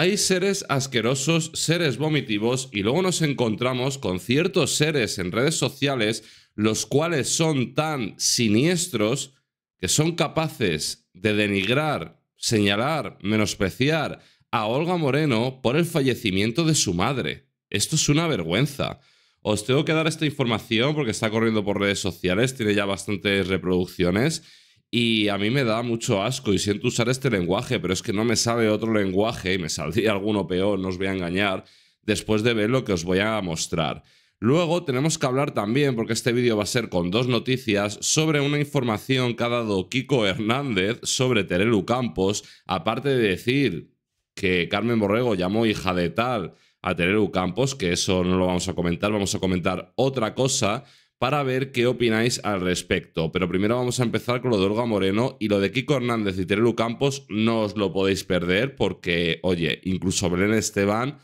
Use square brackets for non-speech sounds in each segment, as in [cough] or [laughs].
hay seres asquerosos, seres vomitivos y luego nos encontramos con ciertos seres en redes sociales los cuales son tan siniestros que son capaces de denigrar, señalar, menospreciar a Olga Moreno por el fallecimiento de su madre. Esto es una vergüenza. Os tengo que dar esta información porque está corriendo por redes sociales, tiene ya bastantes reproducciones y a mí me da mucho asco y siento usar este lenguaje, pero es que no me sabe otro lenguaje y me saldría [laughs] alguno peor, no os voy a engañar, después de ver lo que os voy a mostrar. Luego tenemos que hablar también, porque este vídeo va a ser con dos noticias, sobre una información que ha dado Kiko Hernández sobre Terelu Campos, aparte de decir que Carmen Borrego llamó hija de tal a Terelu Campos, que eso no lo vamos a comentar, vamos a comentar otra cosa, para ver qué opináis al respecto. Pero primero vamos a empezar con lo de Olga Moreno y lo de Kiko Hernández y Terelu Campos no os lo podéis perder porque, oye, incluso Belén Esteban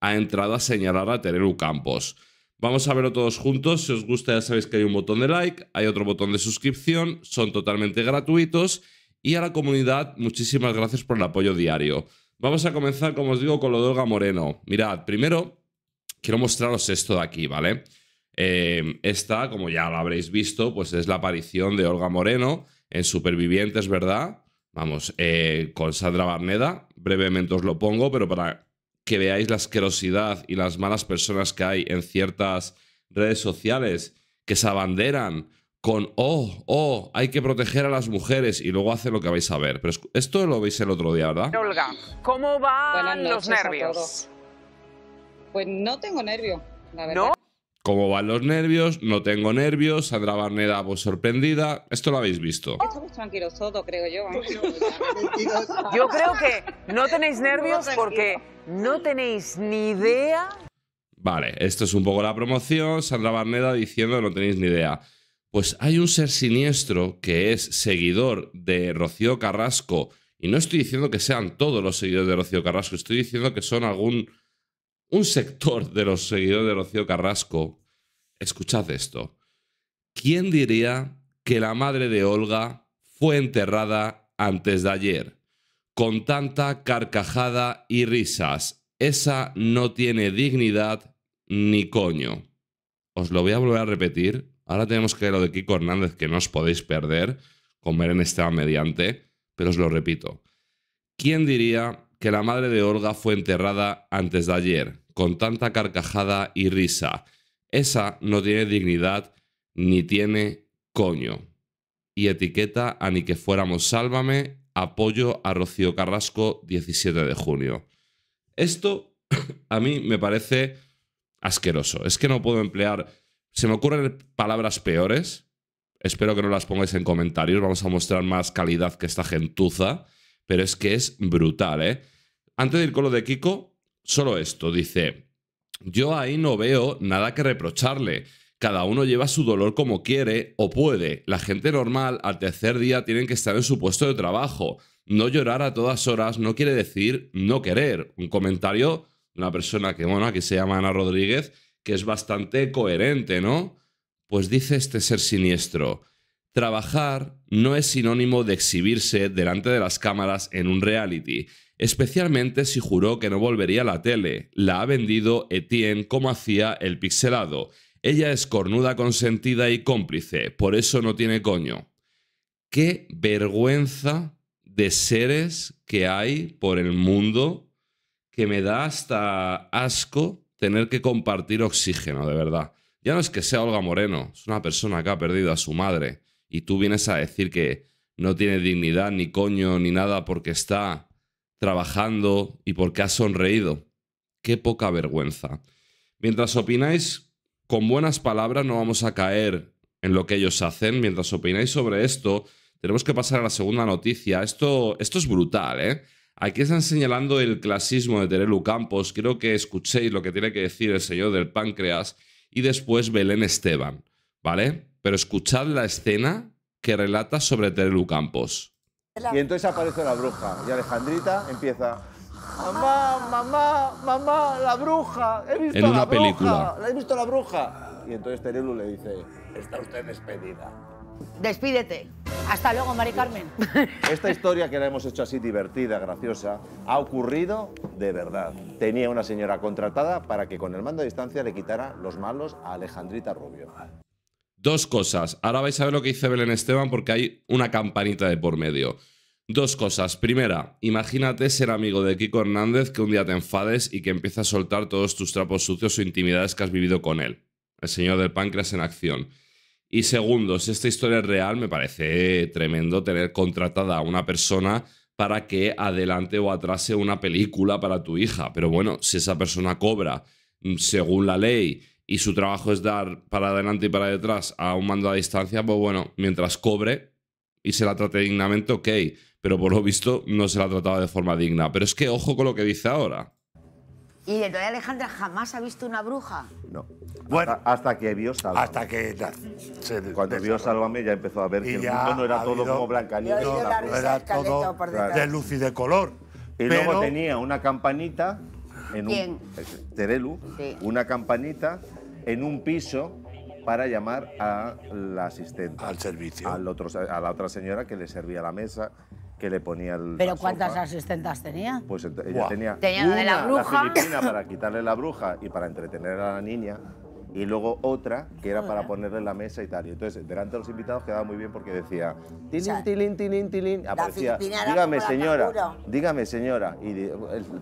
ha entrado a señalar a Terelu Campos. Vamos a verlo todos juntos. Si os gusta ya sabéis que hay un botón de like, hay otro botón de suscripción, son totalmente gratuitos y a la comunidad muchísimas gracias por el apoyo diario. Vamos a comenzar, como os digo, con lo de Olga Moreno. Mirad, primero quiero mostraros esto de aquí, ¿vale? vale Em, esta, como ya lo habréis visto, pues es la aparición de Olga Moreno en Supervivientes, ¿verdad? Vamos, eh, con Sandra Barneda, brevemente os lo pongo, pero para que veáis la asquerosidad y las malas personas que hay en ciertas redes sociales que se abanderan con, oh, oh, hay que proteger a las mujeres y luego hacen lo que vais a ver. Pero esto lo veis el otro día, ¿verdad? Olga, ¿cómo van los nervios? Pues no tengo nervio, la verdad. ¿No? cómo van los nervios, no tengo nervios, Sandra Barneda vos pues, sorprendida, esto lo habéis visto. Estamos tranquilos todos, creo yo. [laughs] Yo creo que no tenéis nervios porque no tenéis ni idea. Vale, esto es un poco la promoción, Sandra Barneda diciendo no tenéis ni idea. Pues hay un ser siniestro que es seguidor de Rocío Carrasco, y no estoy diciendo que sean todos los seguidores de Rocío Carrasco, estoy diciendo que son algún un sector de los seguidores de Rocío Carrasco, escuchad esto, ¿quién diría que la madre de Olga fue enterrada antes de ayer? Con tanta carcajada y risas, esa no tiene dignidad ni coño. Os lo voy a volver a repetir. Ahora tenemos que ver lo de Kiko Hernández, que no os podéis perder, con en este mediante, pero os lo repito. ¿Quién diría que la madre de Olga fue enterrada antes de ayer? con tanta carcajada y risa. Esa no tiene dignidad ni tiene coño. Y etiqueta a ni que fuéramos Sálvame, apoyo a Rocío Carrasco 17 de junio. Esto [clears throat] a mí me parece asqueroso. Es que no puedo emplear... Se me ocurren palabras peores. Espero que no las pongáis en comentarios. Vamos a mostrar más calidad que esta gentuza. Pero es que es brutal, ¿eh? Antes de ir con lo de Kiko, solo esto, dice, yo ahí no veo nada que reprocharle. Cada uno lleva su dolor como quiere o puede. La gente normal al tercer día tienen que estar en su puesto de trabajo. No llorar a todas horas no quiere decir no querer. Un comentario de una persona que, bueno, que se llama Ana Rodríguez, que es bastante coherente, ¿no? Pues dice este ser siniestro, trabajar no es sinónimo de exhibirse delante de las cámaras en un reality especialmente si juró que no volvería a la tele. La ha vendido Etienne como hacía el pixelado. Ella es cornuda consentida y cómplice, por eso no tiene coño. Qué vergüenza de seres que hay por el mundo que me da hasta asco tener que compartir oxígeno, de verdad. Ya no es que sea Olga Moreno, es una persona que ha perdido a su madre y tú vienes a decir que no tiene dignidad ni coño ni nada porque está trabajando y porque ha sonreído. Qué poca vergüenza. Mientras opináis con buenas palabras, no vamos a caer en lo que ellos hacen. Mientras opináis sobre esto, tenemos que pasar a la segunda noticia. Esto, esto es brutal, ¿eh? Aquí están señalando el clasismo de Terelu Campos. Creo que escuchéis lo que tiene que decir el señor del páncreas y después Belén Esteban, ¿vale? Pero escuchad la escena que relata sobre Terelu Campos. Y entonces aparece la bruja y Alejandrita empieza... Mamá, ah. mamá, mamá, la bruja. He visto En la una bruja, película. La he visto la bruja. Y entonces Terelu le dice, está usted despedida. Despídete. Hasta luego, Mari Carmen. [laughs] Esta historia que la hemos hecho así divertida, graciosa, ha ocurrido de verdad. Tenía una señora contratada para que con el mando a distancia le quitara los malos a Alejandrita Rubio. Dos cosas. Ahora vais a ver lo que dice Belén Esteban porque hay una campanita de por medio. Dos cosas. Primera, imagínate ser amigo de Kiko Hernández que un día te enfades y que empieza a soltar todos tus trapos sucios o intimidades que has vivido con él. El señor del páncreas en acción. Y segundo, si esta historia es real, me parece tremendo tener contratada a una persona para que adelante o atrase una película para tu hija. Pero bueno, si esa persona cobra mm, según la ley y su trabajo es dar para adelante y para detrás a un mando a distancia, pues bueno, mientras cobre y se la trate dignamente, ok, pero por lo visto no se la ha de forma digna. Pero es que ojo con lo que dice ahora. ¿Y el Doña Alejandra jamás ha visto una bruja? No. Bueno, hasta, que vio Hasta que se, Cuando vio Sálvame ya empezó a ver que el mundo no era todo como Blancanieves. era todo de luz y de color. Y luego tenía una campanita en un Terelu, una campanita en un piso para llamar a la asistente. Al servicio. Al otro, a la otra señora que le servía la mesa, que le ponía el. ¿Pero cuántas asistentas tenía? Pues ella tenía. una, filipina para quitarle la bruja y para entretener a la niña y luego otra que era para ponerle la mesa y tal. entonces, delante de los invitados quedaba muy bien porque decía, tilín, tilín, tilín, tilín, aparecía, dígame señora, dígame señora, y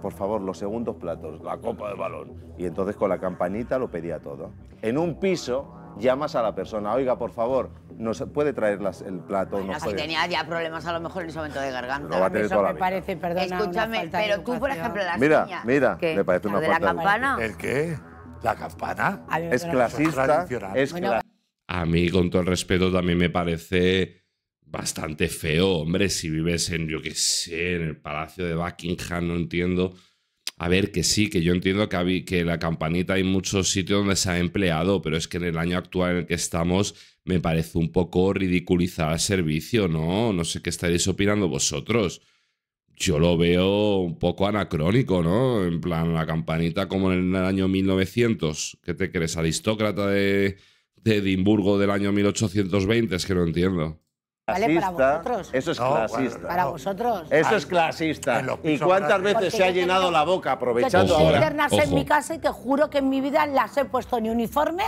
por favor, los segundos platos, la copa de balón. Y entonces con la campanita lo pedía todo. En un piso llamas a la persona, oiga, por favor, nos puede traer el plato. Bueno, no si tenía ya problemas a lo mejor en ese momento de garganta. me parece, perdona, Escúchame, pero tú, por ejemplo, la mira, Mira, mira, me parece una falta de la campana. ¿El qué? La campana es clasista. a mí, con todo el respeto, también me parece bastante feo, hombre. Si vives en, yo qué sé, en el Palacio de Buckingham, no entiendo. A ver, que sí, que yo entiendo que, que la campanita hay muchos sitios donde se ha empleado, pero es que en el año actual en el que estamos me parece un poco ridiculizar el servicio, ¿no? No sé qué estaréis opinando vosotros yo lo veo un poco anacrónico, ¿no? En plan, la campanita como en el año 1900, ¿qué te crees? Aristócrata de, Edimburgo del año 1820, es que no entiendo. Vale, para vosotros. Eso es clasista. Para vosotros. Eso es clasista. ¿Y cuántas veces se ha llenado la boca aprovechando yo ahora? en mi casa y te juro que en mi vida las he puesto ni uniforme,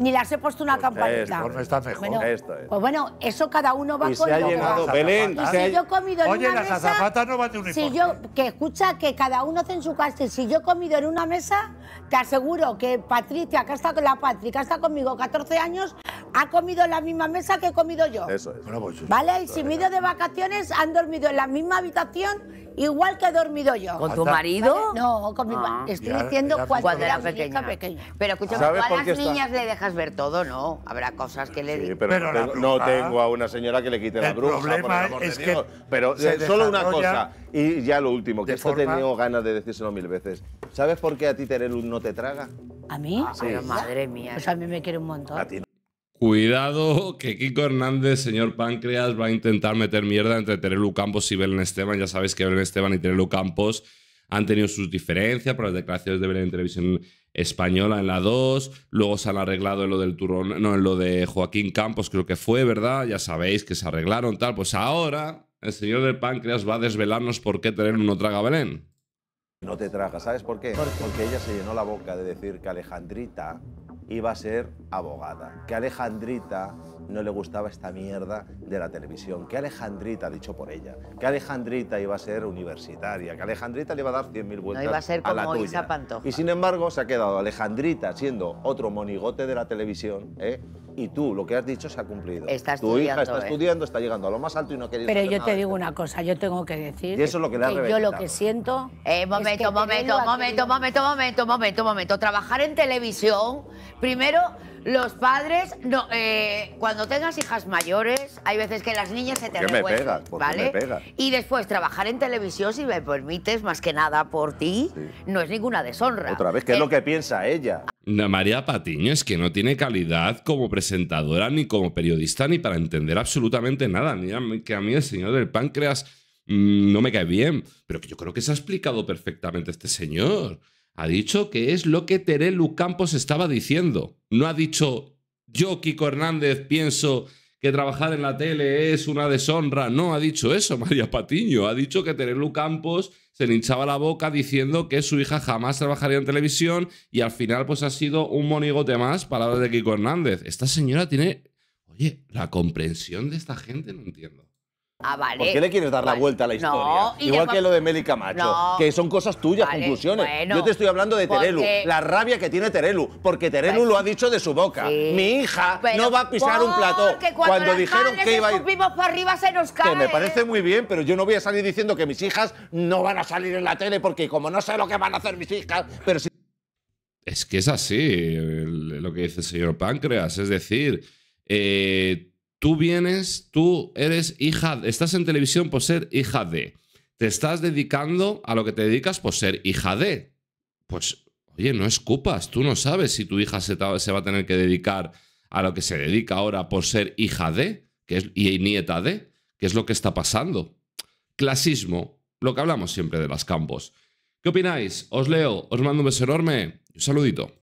ni las he puesto una pues campanita. El uniforme está mejor. esto Pues bueno, eso cada uno va con se ha lo llenado, que va. y si yo he comido en una las mesa, azafatas no van de Si yo, que escucha, que cada uno hace en su casa. si yo he comido en una mesa, te aseguro que Patricia, que está con la Patricia, está conmigo 14 años, ha comido en la misma mesa que he comido yo. Eso es. Pues ¿Vale? Y si me ido de vacaciones, han dormido en la misma habitación Igual que he dormido yo. ¿Con tu marido? No, con mi ah. Estoy diciendo cuando, era pequeña. pequeña. Pero escúchame, ¿tú a las niñas le dejas ver todo? No, habrá cosas que le... Sí, pero, no tengo a una señora que le quite la bruja, es pero solo una cosa, y ya lo último, que esto te tengo ganas de decírselo mil veces. ¿Sabes por qué a ti Tereluz no te traga? ¿A mí? Ah, sí. madre mía. Pues a mí me quiere un montón. Cuidado que Kiko Hernández, señor Páncreas, va a intentar meter mierda entre Terelu Campos y Belén Esteban. Ya sabéis que Belén Esteban y Terelu Campos han tenido sus diferencias por las declaraciones de Belén en Televisión Española en la 2. Luego se han arreglado en lo del turrón, no, en lo de Joaquín Campos, creo que fue, ¿verdad? Ya sabéis que se arreglaron tal. Pues ahora el señor del Páncreas va a desvelarnos por qué Terelu no traga Belén. No te traga, ¿sabes por qué? Porque ella se llenó la boca de decir que Alejandrita iba a ser abogada, que Alejandrita no le gustaba esta mierda de la televisión, que Alejandrita, dicho por ella, que Alejandrita iba a ser universitaria, que Alejandrita le iba a dar 100.000 vueltas a, la tuya. Y sin embargo se ha quedado Alejandrita siendo otro monigote de la televisión, ¿eh? y tú, lo que has dicho se ha cumplido. tu hija está ¿eh? estudiando, está llegando a lo más alto y no quería Pero yo te digo una cosa, yo tengo que decir. Y eso es lo que, le que yo lo que siento. Eh, momento, momento, momento, momento, momento, momento, momento, Trabajar en televisión, primero. Los padres, eh, cuando tengas hijas mayores, hay veces que las niñas se te ¿Por me pegas? ¿vale? Me Y después trabajar en televisión, si me permites, más que nada por ti, no es ninguna deshonra. Otra vez, ¿qué es lo que piensa ella? María Patiño es que no tiene calidad como presentadora, ni como periodista, ni para entender absolutamente nada. que a mí el señor del páncreas mm, no me cae bien, pero que yo creo que se ha explicado perfectamente este señor. Ha dicho que es lo que Terelu Campos estaba diciendo. No ha dicho, yo, Kiko Hernández, pienso que trabajar en la tele es una deshonra. No ha dicho eso [laughs] María Patiño. Ha dicho que Terelu Campos se le hinchaba la boca diciendo que su hija jamás trabajaría en televisión y al final pues ha sido un monigote más, palabras de Kiko Hernández. Esta señora tiene, oye, la comprensión de esta gente, no entiendo. Ah, ¿Por qué le quieres dar la vuelta a la historia? Igual que lo de Meli Camacho, que son cosas tuyas, conclusiones. Yo te estoy hablando de Terelu, la rabia que tiene Terelu, porque Terelu pues lo ha dicho de su boca. Mi hija no va a pisar un plató. Cuando, dijeron que iba a ir... para arriba se nos cae. Que me parece muy bien, pero yo no voy a salir diciendo que mis hijas no van a salir en la tele porque como no sé lo que van a hacer mis hijas, pero si... Es que es así lo que dice el señor Páncreas, es decir... Eh, Tú vienes, tú eres hija, estás en televisión por ser hija de. Te estás dedicando a lo que te dedicas por ser hija de. Pues, oye, no escupas, tú no sabes si tu hija se, va a tener que dedicar a lo que se dedica ahora por ser hija de, que es, y nieta de, que es lo que está pasando. Clasismo, lo que hablamos siempre de las campos. ¿Qué opináis? Os leo, os mando un beso enorme un saludito.